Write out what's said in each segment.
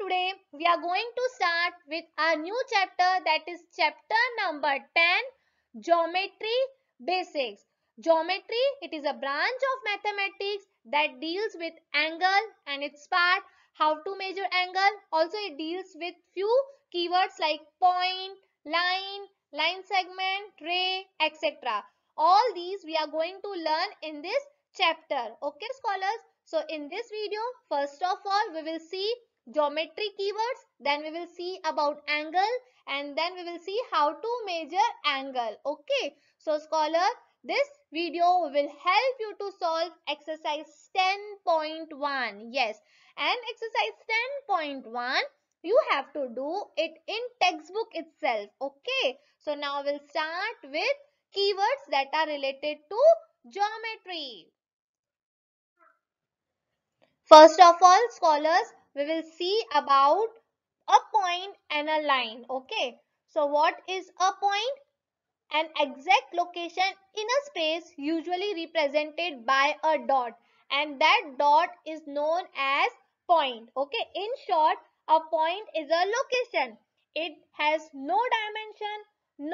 today we are going to start with our new chapter that is chapter number 10 geometry basics geometry it is a branch of mathematics that deals with angle and its part how to measure angle also it deals with few keywords like point line line segment ray etc all these we are going to learn in this chapter okay scholars so in this video first of all we will see geometry keywords, then we will see about angle and then we will see how to measure angle. Okay. So scholar, this video will help you to solve exercise 10.1. Yes. And exercise 10.1 you have to do it in textbook itself okay so now we'll start with keywords that are related to geometry first of all scholars we will see about a point and a line okay so what is a point an exact location in a space usually represented by a dot and that dot is known as point okay in short a point is a location it has no dimension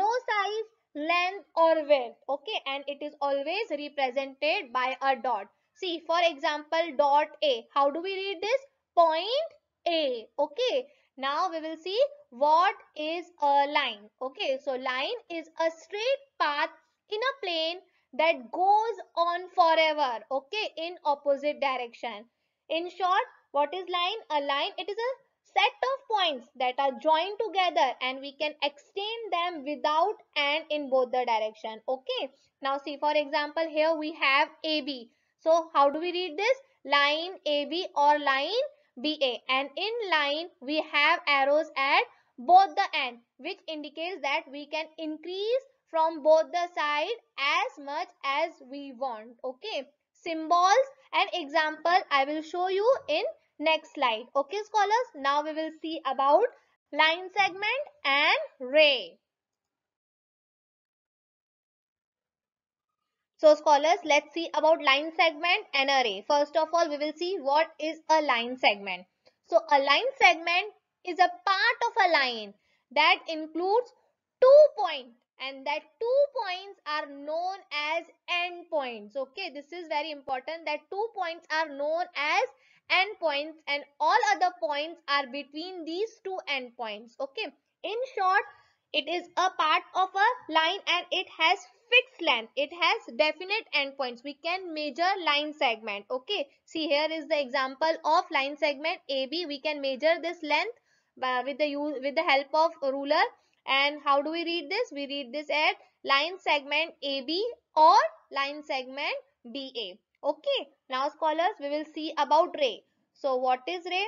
no size length or width okay and it is always represented by a dot see for example dot a how do we read this point A. Okay. Now we will see what is a line. Okay. So line is a straight path in a plane that goes on forever. Okay. In opposite direction. In short, what is line? A line, it is a set of points that are joined together and we can extend them without and in both the direction. Okay. Now see for example here we have AB. So how do we read this? Line AB or line BA and in line we have arrows at both the end which indicates that we can increase from both the side as much as we want okay symbols and example i will show you in next slide okay scholars now we will see about line segment and ray So scholars, let's see about line segment and array. First of all, we will see what is a line segment. So a line segment is a part of a line that includes two points and that two points are known as end points. Okay, this is very important that two points are known as end points, and all other points are between these two end points. Okay, in short, it is a part of a line and it has fixed length it has definite endpoints we can measure line segment okay see here is the example of line segment ab we can measure this length uh, with the with the help of ruler and how do we read this we read this as line segment ab or line segment ba okay now scholars we will see about ray so what is ray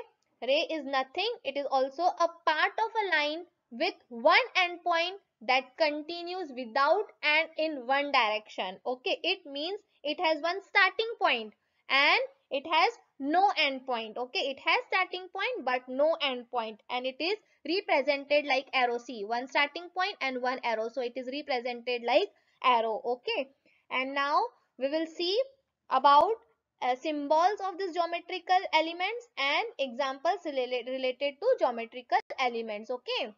ray is nothing it is also a part of a line with one endpoint that continues without and in one direction okay it means it has one starting point and it has no end point okay it has starting point but no end point and it is represented like arrow C. one starting point and one arrow so it is represented like arrow okay and now we will see about uh, symbols of these geometrical elements and examples related to geometrical elements okay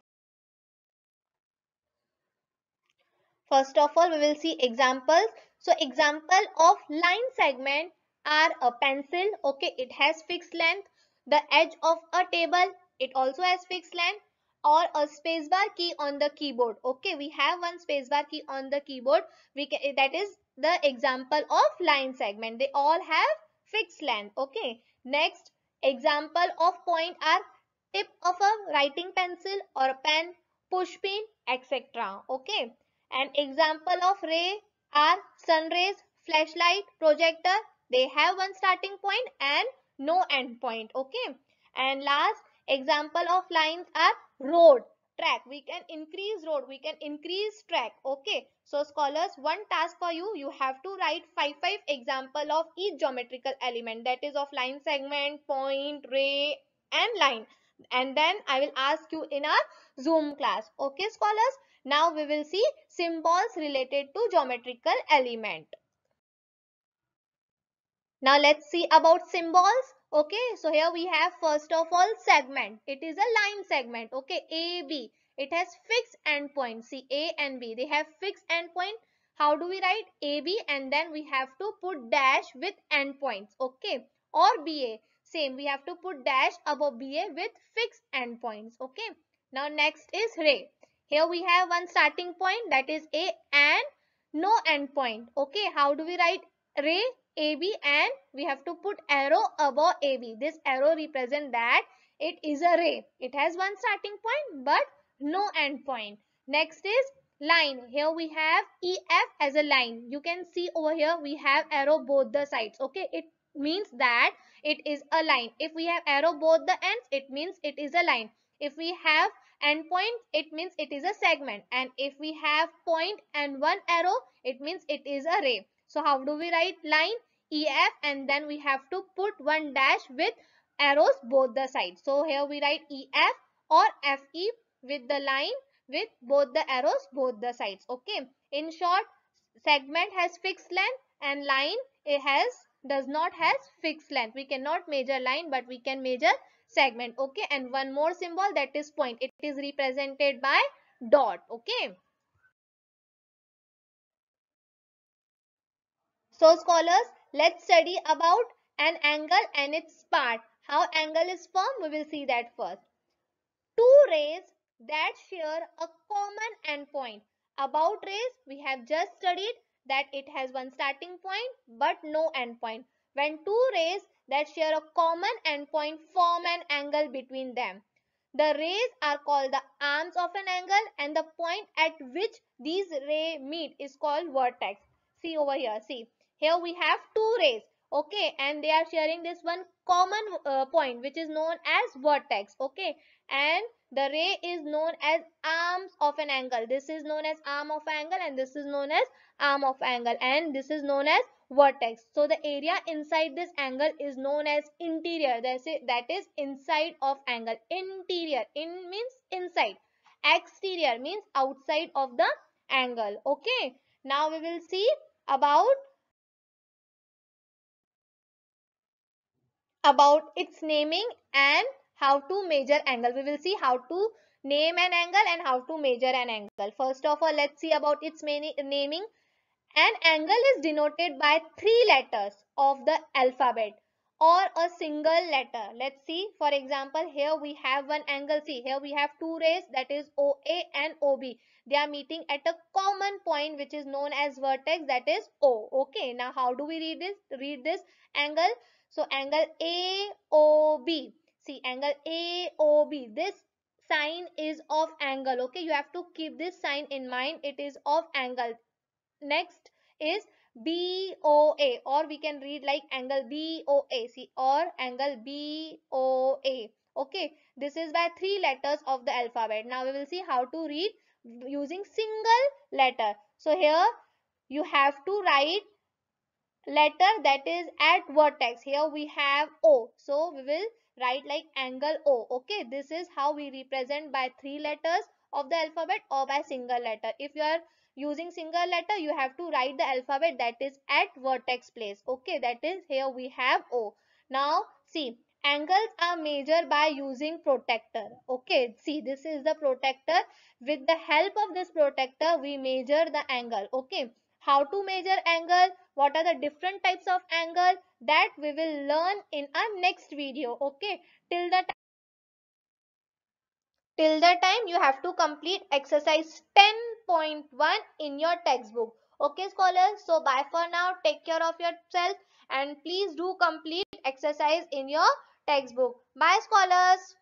First of all, we will see examples. So example of line segment are a pencil. Okay, it has fixed length. The edge of a table, it also has fixed length or a spacebar key on the keyboard. Okay, we have one spacebar key on the keyboard. We can, that is the example of line segment. They all have fixed length. Okay, next example of point are tip of a writing pencil or a pen, push pin, etc. Okay, an example of ray are sun rays, flashlight, projector. They have one starting point and no end point. Okay. And last example of lines are road, track. We can increase road. We can increase track. Okay. So scholars, one task for you. You have to write 5-5 example of each geometrical element. That is of line segment, point, ray and line and then I will ask you in our Zoom class. Okay, scholars? Now we will see symbols related to geometrical element. Now let's see about symbols. Okay, so here we have first of all segment. It is a line segment. Okay, A, B. It has fixed endpoint. See, A and B. They have fixed endpoint. How do we write? A, B and then we have to put dash with endpoints. Okay, or B, A. Same, we have to put dash above BA with fixed endpoints. Okay. Now next is Ray. Here we have one starting point that is A and no endpoint. Okay. How do we write Ray? AB and we have to put arrow above AB. This arrow represent that it is a ray. It has one starting point but no endpoint. Next is line. Here we have EF as a line. You can see over here we have arrow both the sides. Okay, it means that it is a line. If we have arrow both the ends, it means it is a line. If we have endpoint, it means it is a segment. And if we have point and one arrow, it means it is a ray. So how do we write line? EF and then we have to put one dash with arrows both the sides. So here we write EF or FE with the line with both the arrows both the sides. Okay. In short, segment has fixed length and line it has does not has fixed length. We cannot measure line but we can measure segment. Okay. And one more symbol that is point. It is represented by dot. Okay. So scholars, let's study about an angle and its part. How angle is formed, we will see that first. Two rays that share a common endpoint. About rays, we have just studied that it has one starting point but no endpoint. When two rays that share a common endpoint form an angle between them. The rays are called the arms of an angle and the point at which these rays meet is called vertex. See over here, see. Here we have two rays okay and they are sharing this one common uh, point which is known as vertex okay and the ray is known as arms of an angle this is known as arm of angle and this is known as arm of angle and this is known as vertex so the area inside this angle is known as interior that's that is inside of angle interior in means inside exterior means outside of the angle okay now we will see about about its naming and how to measure angle. We will see how to name an angle and how to measure an angle. First of all, let's see about its naming. An angle is denoted by three letters of the alphabet or a single letter. Let's see. For example, here we have one angle. See, here we have two rays that is OA and OB they are meeting at a common point which is known as vertex that is O. Okay, now how do we read this? Read this angle. So angle AOB. See angle AOB. This sign is of angle. Okay, you have to keep this sign in mind. It is of angle. Next is BOA or we can read like angle BOA. See or angle BOA. Okay, this is by three letters of the alphabet. Now we will see how to read using single letter. So here you have to write letter that is at vertex. Here we have O. So we will write like angle O. Okay, this is how we represent by three letters of the alphabet or by single letter. If you are using single letter, you have to write the alphabet that is at vertex place. Okay, that is here we have O. Now see, angles are measured by using protector okay see this is the protector with the help of this protector we measure the angle okay how to measure angle what are the different types of angle that we will learn in our next video okay till the till the time you have to complete exercise 10.1 in your textbook okay scholars so bye for now take care of yourself and please do complete exercise in your textbook by scholars